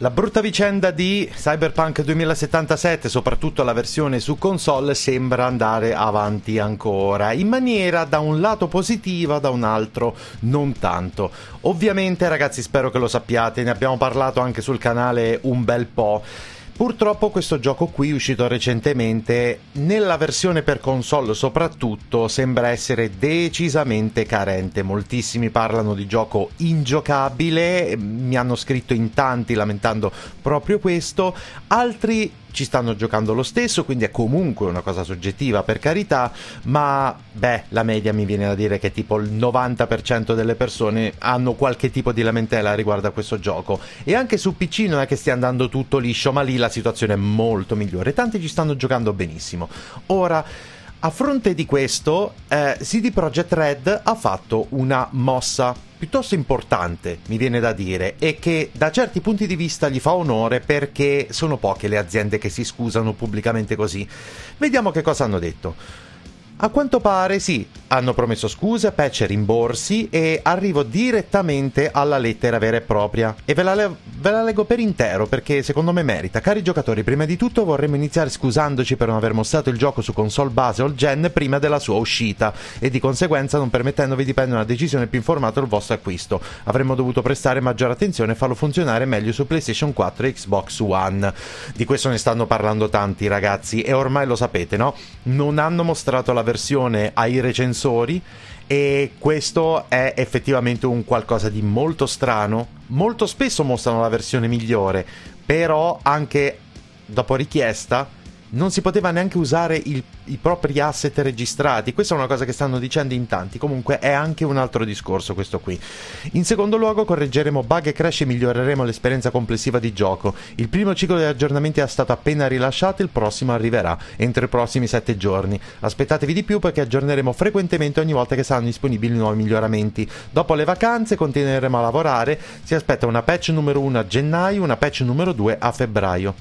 La brutta vicenda di Cyberpunk 2077, soprattutto la versione su console, sembra andare avanti ancora, in maniera da un lato positiva, da un altro non tanto. Ovviamente ragazzi spero che lo sappiate, ne abbiamo parlato anche sul canale un bel po'. Purtroppo questo gioco qui, uscito recentemente, nella versione per console soprattutto, sembra essere decisamente carente. Moltissimi parlano di gioco ingiocabile, mi hanno scritto in tanti lamentando proprio questo, altri ci stanno giocando lo stesso, quindi è comunque una cosa soggettiva per carità, ma beh, la media mi viene da dire che tipo il 90% delle persone hanno qualche tipo di lamentela riguardo a questo gioco. E anche su PC non è che stia andando tutto liscio, ma lì la la situazione è molto migliore. Tanti ci stanno giocando benissimo. Ora, a fronte di questo, eh, CD Projekt Red ha fatto una mossa piuttosto importante, mi viene da dire, e che da certi punti di vista gli fa onore perché sono poche le aziende che si scusano pubblicamente così. Vediamo che cosa hanno detto. A quanto pare sì, hanno promesso scuse, patch e rimborsi e arrivo direttamente alla lettera vera e propria. E ve la, le- ve la, leggo per intero perché secondo me merita. Cari giocatori, prima di tutto vorremmo iniziare scusandoci per non aver mostrato il gioco su console base o gen prima della sua uscita e di conseguenza non permettendovi di prendere una decisione più informata sul vostro acquisto. Avremmo dovuto prestare maggiore attenzione e farlo funzionare meglio su PlayStation 4 e Xbox One. Di questo ne stanno parlando tanti ragazzi e ormai lo sapete, no? Non hanno mostrato la versione ai recensori e questo è effettivamente un qualcosa di molto strano. Molto spesso mostrano la versione migliore, però anche dopo richiesta non si poteva neanche usare il, i propri asset registrati. Questa è una cosa che stanno dicendo in tanti, comunque è anche un altro discorso questo qui. In secondo luogo correggeremo bug e crash e miglioreremo l'esperienza complessiva di gioco. Il primo ciclo di aggiornamenti è stato appena rilasciato, il prossimo arriverà entro i prossimi 7 giorni. Aspettatevi di più perché aggiorneremo frequentemente ogni volta che saranno disponibili nuovi miglioramenti. Dopo le vacanze continueremo a lavorare, si aspetta una patch numero 1 a gennaio, una patch numero 2 a febbraio.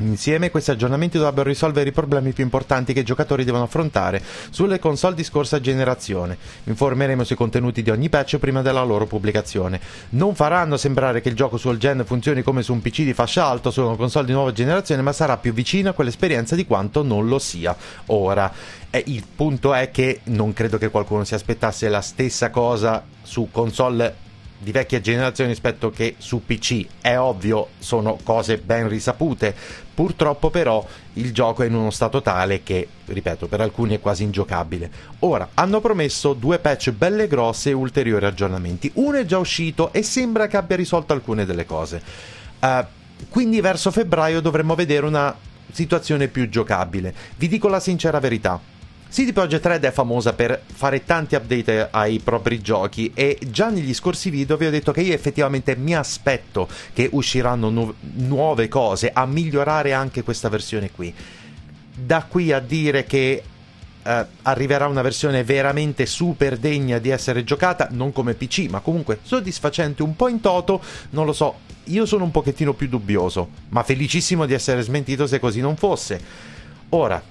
Insieme questi aggiornamenti dovrebbero risolvere i problemi più importanti che i giocatori devono affrontare sulle console di scorsa generazione. Informeremo sui contenuti di ogni patch prima della loro pubblicazione. Non faranno sembrare che il gioco sul gen funzioni come su un PC di fascia alta o su una console di nuova generazione, ma sarà più vicino a quell'esperienza di quanto non lo sia ora. E il punto è che non credo che qualcuno si aspettasse la stessa cosa su console di vecchia generazione rispetto che su PC. È ovvio, sono cose ben risapute. Purtroppo però il gioco è in uno stato tale che, ripeto, per alcuni è quasi ingiocabile. Ora, hanno promesso due patch belle grosse e ulteriori aggiornamenti. Uno è già uscito e sembra che abbia risolto alcune delle cose. Uh, quindi verso febbraio dovremmo vedere una situazione più giocabile. Vi dico la sincera verità CD Projekt Red è famosa per fare tanti update ai propri giochi e già negli scorsi video vi ho detto che io effettivamente mi aspetto che usciranno nu- nuove cose a migliorare anche questa versione qui. Da qui a dire che Uh, arriverà una versione veramente super degna di essere giocata, non come PC, ma comunque soddisfacente un po' in toto, non lo so, io sono un pochettino più dubbioso, ma felicissimo di essere smentito se così non fosse. Ora,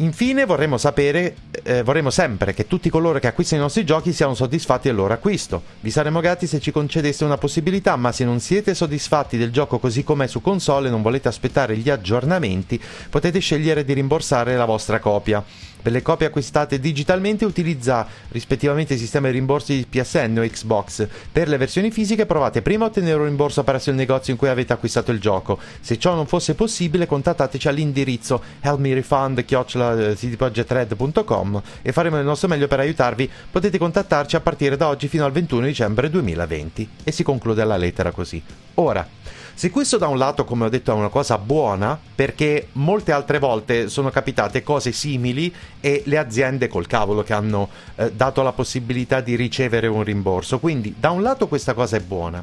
Infine vorremmo sapere, eh, vorremmo sempre che tutti coloro che acquistano i nostri giochi siano soddisfatti del loro acquisto. Vi saremmo grati se ci concedeste una possibilità, ma se non siete soddisfatti del gioco così com'è su console e non volete aspettare gli aggiornamenti, potete scegliere di rimborsare la vostra copia. Per le copie acquistate digitalmente utilizza rispettivamente il sistema di rimborsi di PSN o Xbox. Per le versioni fisiche provate prima a ottenere un rimborso presso il negozio in cui avete acquistato il gioco. Se ciò non fosse possibile contattateci all'indirizzo helmirefund.com e faremo il nostro meglio per aiutarvi. Potete contattarci a partire da oggi fino al 21 dicembre 2020. E si conclude la lettera così. Ora, se questo da un lato, come ho detto, è una cosa buona, perché molte altre volte sono capitate cose simili e le aziende col cavolo che hanno eh, dato la possibilità di ricevere un rimborso. Quindi da un lato questa cosa è buona.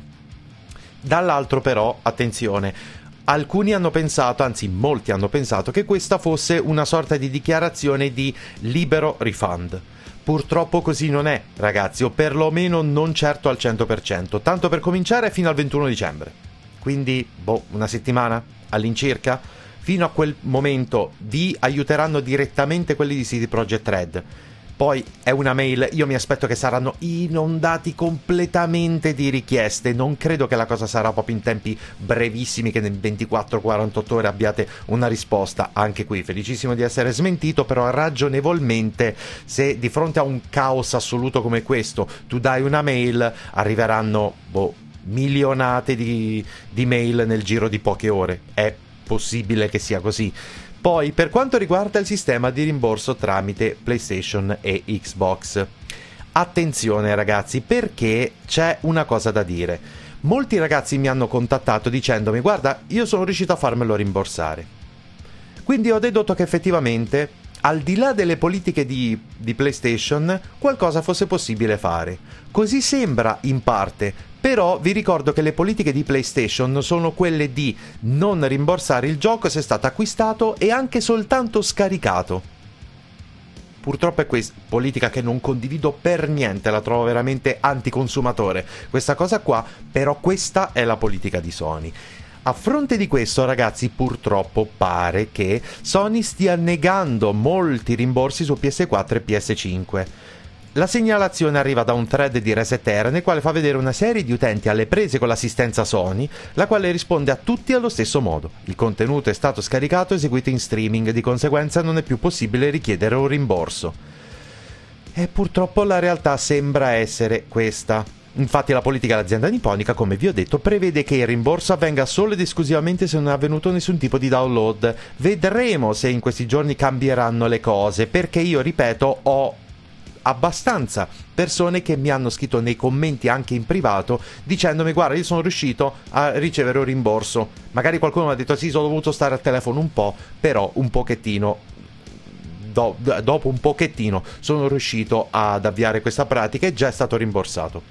Dall'altro però, attenzione, alcuni hanno pensato, anzi molti hanno pensato, che questa fosse una sorta di dichiarazione di libero refund. Purtroppo così non è, ragazzi, o perlomeno non certo al 100%, tanto per cominciare fino al 21 dicembre quindi boh, una settimana all'incirca. Fino a quel momento vi aiuteranno direttamente quelli di CD Projekt Red. Poi è una mail, io mi aspetto che saranno inondati completamente di richieste, non credo che la cosa sarà proprio in tempi brevissimi che nel 24-48 ore abbiate una risposta, anche qui felicissimo di essere smentito, però ragionevolmente se di fronte a un caos assoluto come questo tu dai una mail arriveranno boh milionate di, di mail nel giro di poche ore. È possibile che sia così. Poi, per quanto riguarda il sistema di rimborso tramite PlayStation e Xbox. Attenzione ragazzi, perché c'è una cosa da dire. Molti ragazzi mi hanno contattato dicendomi guarda, io sono riuscito a farmelo rimborsare. Quindi ho dedotto che effettivamente al di là delle politiche di, di PlayStation, qualcosa fosse possibile fare. Così sembra in parte, però vi ricordo che le politiche di PlayStation sono quelle di non rimborsare il gioco se è stato acquistato e anche soltanto scaricato. Purtroppo è questa politica che non condivido per niente, la trovo veramente anticonsumatore. Questa cosa qua, però questa è la politica di Sony. A fronte di questo, ragazzi, purtroppo pare che Sony stia negando molti rimborsi su PS4 e PS5. La segnalazione arriva da un thread di Resetera nel quale fa vedere una serie di utenti alle prese con l'assistenza Sony, la quale risponde a tutti allo stesso modo. Il contenuto è stato scaricato e eseguito in streaming, di conseguenza non è più possibile richiedere un rimborso. E purtroppo la realtà sembra essere questa. Infatti la politica dell'azienda nipponica, come vi ho detto, prevede che il rimborso avvenga solo ed esclusivamente se non è avvenuto nessun tipo di download. Vedremo se in questi giorni cambieranno le cose, perché io, ripeto, ho abbastanza persone che mi hanno scritto nei commenti anche in privato dicendomi guarda io sono riuscito a ricevere un rimborso magari qualcuno mi ha detto sì sono dovuto stare al telefono un po' però un pochettino do, dopo un pochettino sono riuscito ad avviare questa pratica e già è stato rimborsato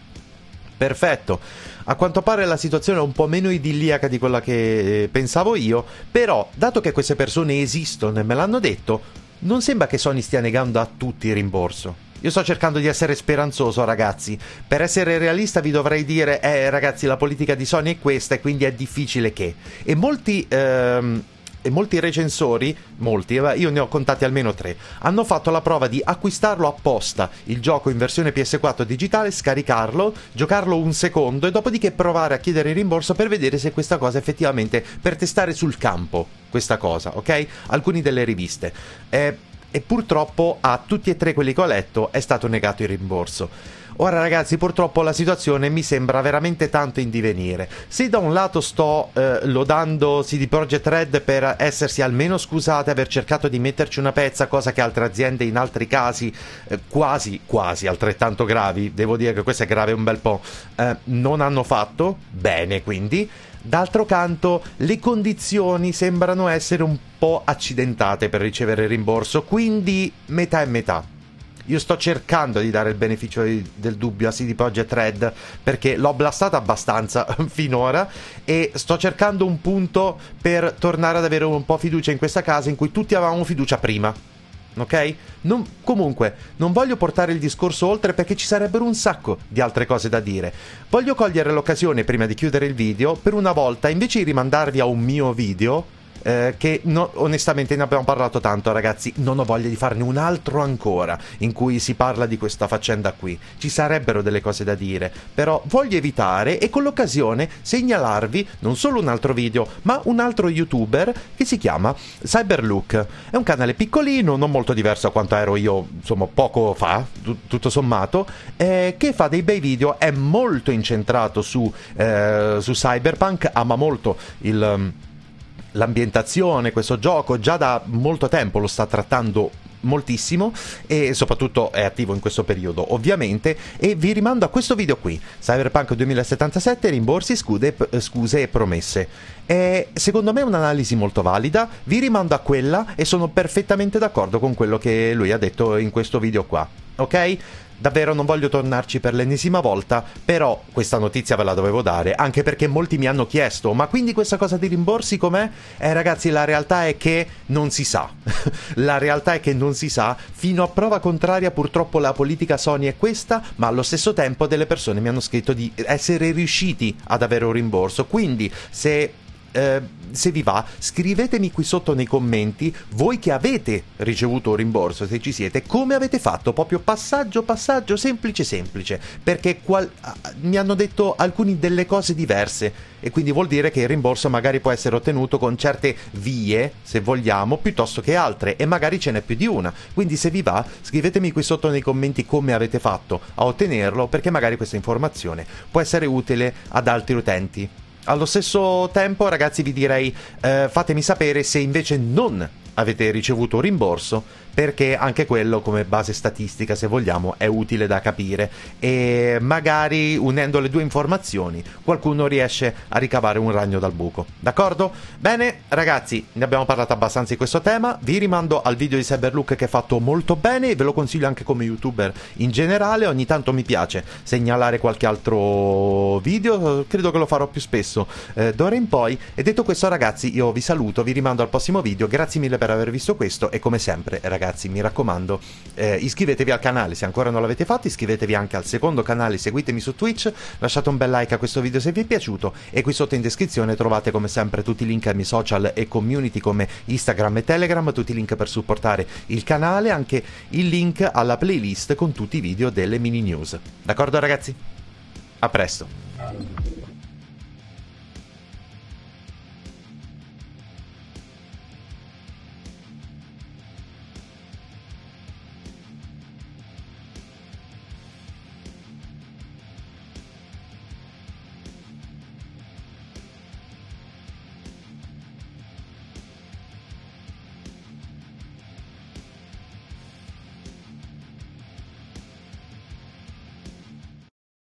Perfetto. A quanto pare la situazione è un po' meno idilliaca di quella che eh, pensavo io, però dato che queste persone esistono e me l'hanno detto, non sembra che Sony stia negando a tutti il rimborso. Io sto cercando di essere speranzoso, ragazzi. Per essere realista vi dovrei dire, eh ragazzi, la politica di Sony è questa e quindi è difficile che. E molti... Ehm e molti recensori, molti, eh, io ne ho contati almeno tre, hanno fatto la prova di acquistarlo apposta, il gioco in versione PS4 digitale, scaricarlo, giocarlo un secondo e dopodiché provare a chiedere il rimborso per vedere se questa cosa effettivamente, per testare sul campo questa cosa, ok? Alcuni delle riviste. Eh, e purtroppo a tutti e tre quelli che ho letto è stato negato il rimborso. Ora ragazzi purtroppo la situazione mi sembra veramente tanto in divenire. Se da un lato sto eh, lodando CD Projekt Red per essersi almeno scusate, aver cercato di metterci una pezza, cosa che altre aziende in altri casi eh, quasi, quasi altrettanto gravi, devo dire che questo è grave un bel po', eh, non hanno fatto, bene quindi. D'altro canto, le condizioni sembrano essere un po' accidentate per ricevere il rimborso, quindi metà e metà io sto cercando di dare il beneficio di, del dubbio a CD Projekt Red perché l'ho blastata abbastanza finora e sto cercando un punto per tornare ad avere un po' fiducia in questa casa in cui tutti avevamo fiducia prima. Ok? Non, comunque, non voglio portare il discorso oltre perché ci sarebbero un sacco di altre cose da dire. Voglio cogliere l'occasione, prima di chiudere il video, per una volta, invece di rimandarvi a un mio video, eh, che no, onestamente ne abbiamo parlato tanto ragazzi, non ho voglia di farne un altro ancora in cui si parla di questa faccenda qui, ci sarebbero delle cose da dire, però voglio evitare e con l'occasione segnalarvi non solo un altro video ma un altro youtuber che si chiama Cyberlook, è un canale piccolino, non molto diverso a quanto ero io insomma poco fa, t- tutto sommato, eh, che fa dei bei video, è molto incentrato su, eh, su cyberpunk, ama molto il l'ambientazione, questo gioco già da molto tempo lo sta trattando moltissimo e soprattutto è attivo in questo periodo ovviamente e vi rimando a questo video qui Cyberpunk 2077 rimborsi scude, eh, scuse e promesse e secondo me è un'analisi molto valida vi rimando a quella e sono perfettamente d'accordo con quello che lui ha detto in questo video qua ok? Davvero non voglio tornarci per l'ennesima volta, però questa notizia ve la dovevo dare, anche perché molti mi hanno chiesto, ma quindi questa cosa di rimborsi com'è? Eh ragazzi, la realtà è che non si sa. la realtà è che non si sa, fino a prova contraria purtroppo la politica Sony è questa, ma allo stesso tempo delle persone mi hanno scritto di essere riusciti ad avere un rimborso, quindi se eh, se vi va, scrivetemi qui sotto nei commenti voi che avete ricevuto un rimborso, se ci siete, come avete fatto, proprio passaggio passaggio, semplice semplice, perché qual- ah, mi hanno detto alcune delle cose diverse e quindi vuol dire che il rimborso magari può essere ottenuto con certe vie, se vogliamo, piuttosto che altre e magari ce n'è più di una. Quindi se vi va, scrivetemi qui sotto nei commenti come avete fatto a ottenerlo, perché magari questa informazione può essere utile ad altri utenti. Allo stesso tempo, ragazzi, vi direi eh, fatemi sapere se invece non avete ricevuto rimborso perché anche quello come base statistica, se vogliamo, è utile da capire e magari unendo le due informazioni qualcuno riesce a ricavare un ragno dal buco. D'accordo? Bene, ragazzi, ne abbiamo parlato abbastanza di questo tema, vi rimando al video di Cyberlook che è fatto molto bene, ve lo consiglio anche come youtuber in generale, ogni tanto mi piace segnalare qualche altro video, credo che lo farò più spesso eh, d'ora in poi e detto questo ragazzi io vi saluto, vi rimando al prossimo video, grazie mille per aver visto questo e come sempre ragazzi ragazzi, mi raccomando, eh, iscrivetevi al canale se ancora non l'avete fatto, iscrivetevi anche al secondo canale, seguitemi su Twitch, lasciate un bel like a questo video se vi è piaciuto e qui sotto in descrizione trovate come sempre tutti i link ai miei social e community come Instagram e Telegram, tutti i link per supportare il canale, anche il link alla playlist con tutti i video delle mini news. D'accordo ragazzi? A presto!